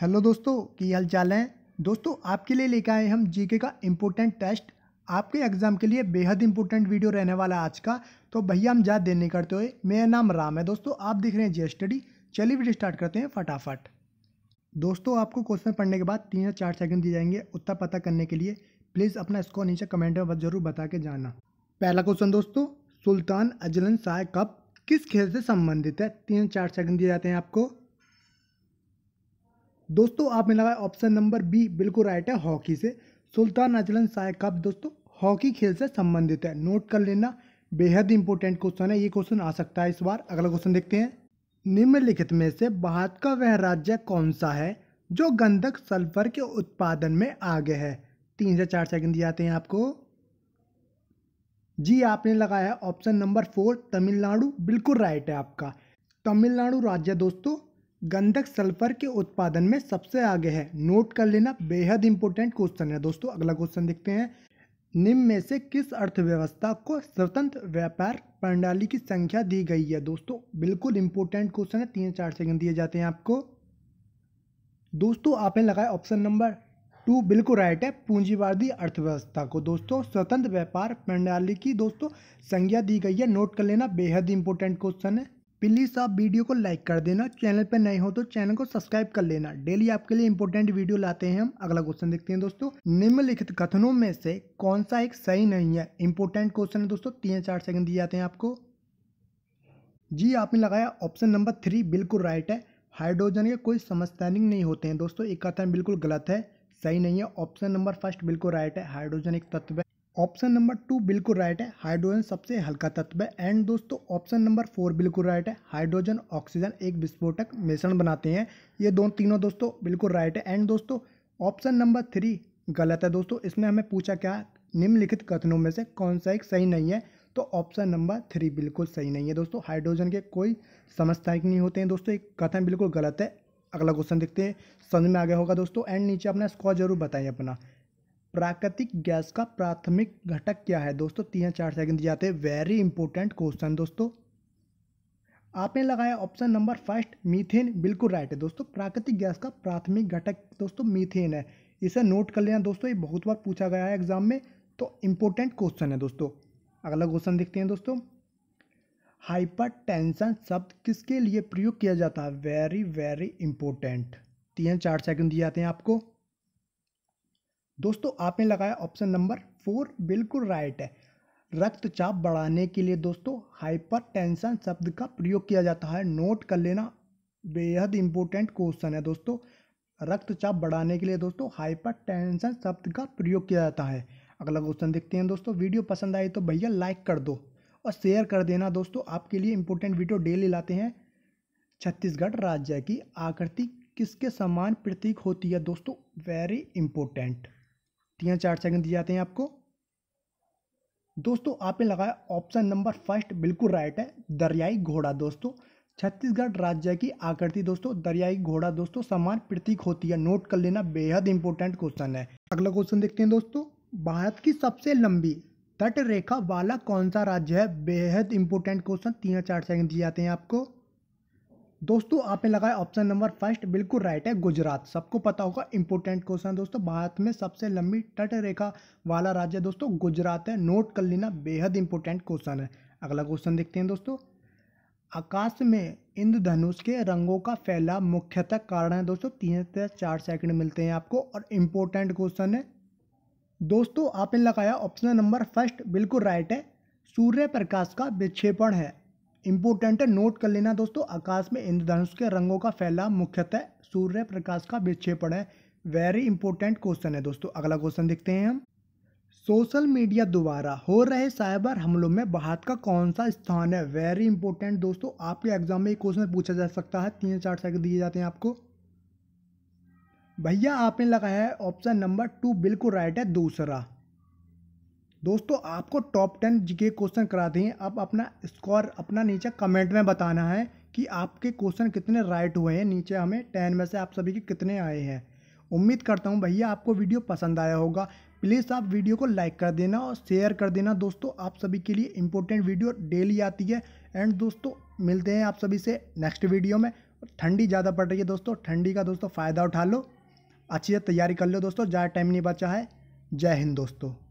hello दोस्तों की हाल चाल है दोस्तों आपके लिए लेकर आए हम जीके का इम्पोर्टेंट टेस्ट आपके एग्ज़ाम के लिए बेहद इंपॉर्टेंट वीडियो रहने वाला आज का तो भैया हम याद देने करते हुए मेरा नाम राम है दोस्तों आप देख रहे हैं जी स्टडी चलिए वीडियो स्टार्ट करते हैं फटाफट दोस्तों आपको क्वेश्चन पढ़ने के बाद तीन या चार सेकंड दिए जाएंगे उत्तर पता करने के लिए प्लीज़ अपना स्कोर नीचे कमेंट में ज़रूर बता के जाना पहला क्वेश्चन दोस्तों सुल्तान अजलन शाह कप किस खेल से संबंधित है तीन चार सेकंड दिए जाते हैं आपको दोस्तों आप मिला लगा ऑप्शन नंबर बी बिल्कुल राइट है हॉकी से सुल्तान अजलन साय कप दोस्तों हॉकी खेल से संबंधित है नोट कर लेना बेहद इंपॉर्टेंट क्वेश्चन है ये क्वेश्चन आ सकता है इस बार अगला क्वेश्चन देखते हैं निम्नलिखित में से भारत का वह राज्य कौन सा है जो गंधक सल्फर के उत्पादन में आगे है तीन से चार सेकंड दिए जाते हैं आपको जी आपने लगाया ऑप्शन नंबर फोर तमिलनाडु बिल्कुल राइट है आपका तमिलनाडु राज्य दोस्तों गंधक सल्फर के उत्पादन में सबसे आगे है नोट कर लेना बेहद इंपॉर्टेंट क्वेश्चन है दोस्तों अगला क्वेश्चन देखते हैं निम्न में से किस अर्थव्यवस्था को स्वतंत्र व्यापार प्रणाली की संख्या दी गई है दोस्तों बिल्कुल इंपॉर्टेंट क्वेश्चन है तीन चार सेकंड दिए जाते हैं आपको दोस्तों आपने लगाया ऑप्शन नंबर टू बिल्कुल राइट है पूंजीवादी अर्थव्यवस्था को दोस्तों स्वतंत्र व्यापार प्रणाली की दोस्तों संज्ञा दी गई है नोट कर लेना बेहद इंपॉर्टेंट क्वेश्चन है प्लीज़ आप वीडियो को लाइक कर देना चैनल पर नए हो तो चैनल को सब्सक्राइब कर लेना डेली आपके लिए इंपॉर्टेंट वीडियो लाते हैं हम अगला क्वेश्चन देखते हैं दोस्तों निम्नलिखित कथनों में से कौन सा एक सही नहीं है इंपॉर्टेंट क्वेश्चन है दोस्तों तीन चार सेकंड दिए जाते हैं आपको जी आपने लगाया ऑप्शन नंबर थ्री बिल्कुल राइट है हाइड्रोजन के कोई समस्तानिक नहीं होते हैं दोस्तों एक कथन बिल्कुल गलत है सही नहीं है ऑप्शन नंबर फर्स्ट बिल्कुल राइट है हाइड्रोजन एक तत्व है ऑप्शन नंबर टू बिल्कुल राइट है हाइड्रोजन सबसे हल्का तत्व है एंड दोस्तों ऑप्शन नंबर फोर बिल्कुल राइट है हाइड्रोजन ऑक्सीजन एक विस्फोटक मिश्रण बनाते हैं ये दोनों तीनों दोस्तों बिल्कुल राइट है एंड दोस्तों ऑप्शन नंबर थ्री गलत है दोस्तों इसमें हमें पूछा क्या निम्नलिखित कथनों में से कौन सा एक सही नहीं है तो ऑप्शन नंबर थ्री बिल्कुल सही नहीं है दोस्तों हाइड्रोजन के कोई समस्याएं नहीं होते हैं दोस्तों एक कथन बिल्कुल गलत है अगला क्वेश्चन देखते हैं समझ में आ गया होगा दोस्तों एंड नीचे अपना स्कोर जरूर बताइए अपना प्राकृतिक गैस का प्राथमिक घटक क्या है दोस्तों तीन या चार सेकंड दिए जाते हैं वेरी इंपॉर्टेंट क्वेश्चन दोस्तों आपने लगाया ऑप्शन नंबर फर्स्ट मीथेन बिल्कुल राइट है दोस्तों प्राकृतिक गैस का प्राथमिक घटक दोस्तों मीथेन है इसे नोट कर लेना दोस्तों ये बहुत बार पूछा गया है एग्जाम में तो इंपॉर्टेंट क्वेश्चन है दोस्तों अगला क्वेश्चन देखते हैं दोस्तों हाइपरटेंशन शब्द किसके लिए प्रयोग किया जाता है वेरी वेरी इंपॉर्टेंट तीन चार सेकंड दिए जाते हैं आपको दोस्तों आपने लगाया ऑप्शन नंबर फोर बिल्कुल राइट है रक्तचाप बढ़ाने के लिए दोस्तों हाइपरटेंशन शब्द का प्रयोग किया जाता है नोट कर लेना बेहद इंपॉर्टेंट क्वेश्चन है दोस्तों रक्तचाप बढ़ाने के लिए दोस्तों हाइपरटेंशन शब्द का प्रयोग किया जाता है अगला क्वेश्चन देखते हैं दोस्तों वीडियो पसंद आई तो भैया लाइक कर दो और शेयर कर देना दोस्तों आपके लिए इंपॉर्टेंट वीडियो डेली लाते हैं छत्तीसगढ़ राज्य की आकृति किसके समान प्रतीक होती है दोस्तों वेरी इंपॉर्टेंट तीन या चार सेकंड दिए जाते हैं आपको दोस्तों आपने लगाया ऑप्शन नंबर फर्स्ट बिल्कुल राइट है दरियाई घोड़ा दोस्तों छत्तीसगढ़ राज्य की आकृति दोस्तों दरियाई घोड़ा दोस्तों समान प्रतीक होती है नोट कर लेना बेहद इंपॉर्टेंट क्वेश्चन है अगला क्वेश्चन देखते हैं दोस्तों भारत की सबसे लंबी तट रेखा वाला कौन सा राज्य है बेहद इंपॉर्टेंट क्वेश्चन तीन चार सेकंड दिए जाते हैं आपको दोस्तों आपने लगाया ऑप्शन नंबर फर्स्ट बिल्कुल राइट है गुजरात सबको पता होगा इंपोर्टेंट क्वेश्चन दोस्तों भारत में सबसे लंबी तट रेखा वाला राज्य दोस्तों गुजरात है नोट कर लेना बेहद इंपॉर्टेंट क्वेश्चन है अगला क्वेश्चन देखते हैं दोस्तों आकाश में इंद्रधनुष के रंगों का फैला मुख्यतः कारण है दोस्तों तीन से चार सेकंड मिलते हैं आपको और इम्पोर्टेंट क्वेश्चन है दोस्तों आपने लगाया ऑप्शन नंबर फर्स्ट बिल्कुल राइट है सूर्य प्रकाश का विक्षेपण है इंपोर्टेंट है नोट कर लेना दोस्तों आकाश में इंद्रधनुष के रंगों का फैलाव मुख्यतः सूर्य प्रकाश का विक्षेपण है वेरी इंपॉर्टेंट क्वेश्चन है दोस्तों अगला क्वेश्चन देखते हैं हम सोशल मीडिया द्वारा हो रहे साइबर हमलों में भारत का कौन सा स्थान है वेरी इंपॉर्टेंट दोस्तों आपके एग्जाम में एक क्वेश्चन पूछा जा सकता है तीन चार सेकंड दिए जाते हैं आपको भैया आपने लगाया है ऑप्शन नंबर टू बिल्कुल राइट है दूसरा दोस्तों आपको टॉप टेन के क्वेश्चन करा हैं अब अपना स्कोर अपना नीचे कमेंट में बताना है कि आपके क्वेश्चन कितने राइट हुए हैं नीचे हमें टेन में से आप सभी के कितने आए हैं उम्मीद करता हूँ भैया आपको वीडियो पसंद आया होगा प्लीज़ आप वीडियो को लाइक कर देना और शेयर कर देना दोस्तों आप सभी के लिए इम्पोर्टेंट वीडियो डेली आती है एंड दोस्तों मिलते हैं आप सभी से नेक्स्ट वीडियो में ठंडी ज़्यादा पड़ रही है दोस्तों ठंडी का दोस्तों फ़ायदा उठा लो अच्छी से तैयारी कर लो दोस्तों ज़्यादा टाइम नहीं बचा है जय हिंद दोस्तों